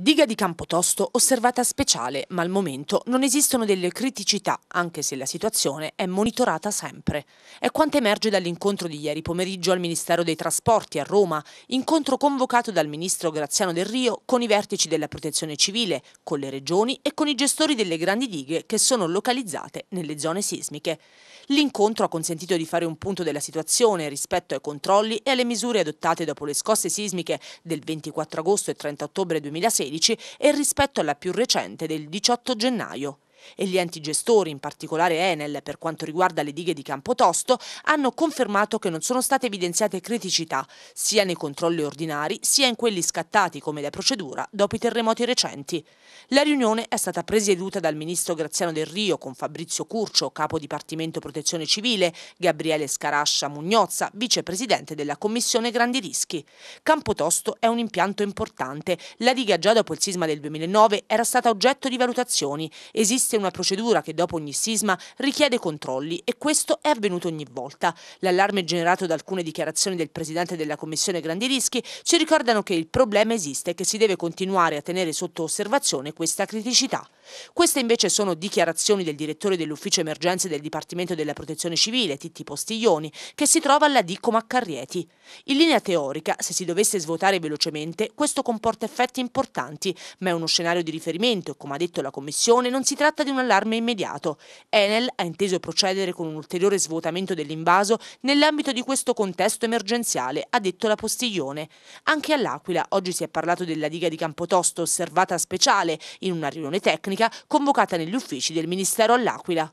Diga di Campotosto osservata speciale, ma al momento non esistono delle criticità, anche se la situazione è monitorata sempre. È quanto emerge dall'incontro di ieri pomeriggio al Ministero dei Trasporti a Roma, incontro convocato dal ministro Graziano Del Rio con i vertici della Protezione Civile, con le regioni e con i gestori delle grandi dighe che sono localizzate nelle zone sismiche. L'incontro ha consentito di fare un punto della situazione rispetto ai controlli e alle misure adottate dopo le scosse sismiche del 24 agosto e 30 ottobre 2016 2016 e rispetto alla più recente del 18 gennaio e gli enti gestori, in particolare Enel per quanto riguarda le dighe di Campotosto, hanno confermato che non sono state evidenziate criticità sia nei controlli ordinari sia in quelli scattati come da procedura dopo i terremoti recenti. La riunione è stata presieduta dal ministro Graziano Del Rio con Fabrizio Curcio, capo Dipartimento Protezione Civile, Gabriele Scarascia Mugnozza, vicepresidente della Commissione Grandi Rischi. Campotosto è un impianto importante. La diga già dopo il sisma del 2009 era stata oggetto di valutazioni. Esiste esiste una procedura che dopo ogni sisma richiede controlli e questo è avvenuto ogni volta. L'allarme generato da alcune dichiarazioni del presidente della Commissione Grandi Rischi ci ricordano che il problema esiste e che si deve continuare a tenere sotto osservazione questa criticità. Queste invece sono dichiarazioni del direttore dell'ufficio emergenze del Dipartimento della Protezione Civile, Titti Postiglioni, che si trova alla DICO Maccarrieti. In linea teorica, se si dovesse svuotare velocemente, questo comporta effetti importanti, ma è uno scenario di riferimento e, come ha detto la Commissione, non si tratta tratta di un allarme immediato. Enel ha inteso procedere con un ulteriore svuotamento dell'invaso nell'ambito di questo contesto emergenziale, ha detto la Postiglione. Anche all'Aquila oggi si è parlato della diga di Campotosto osservata speciale in una riunione tecnica convocata negli uffici del Ministero all'Aquila.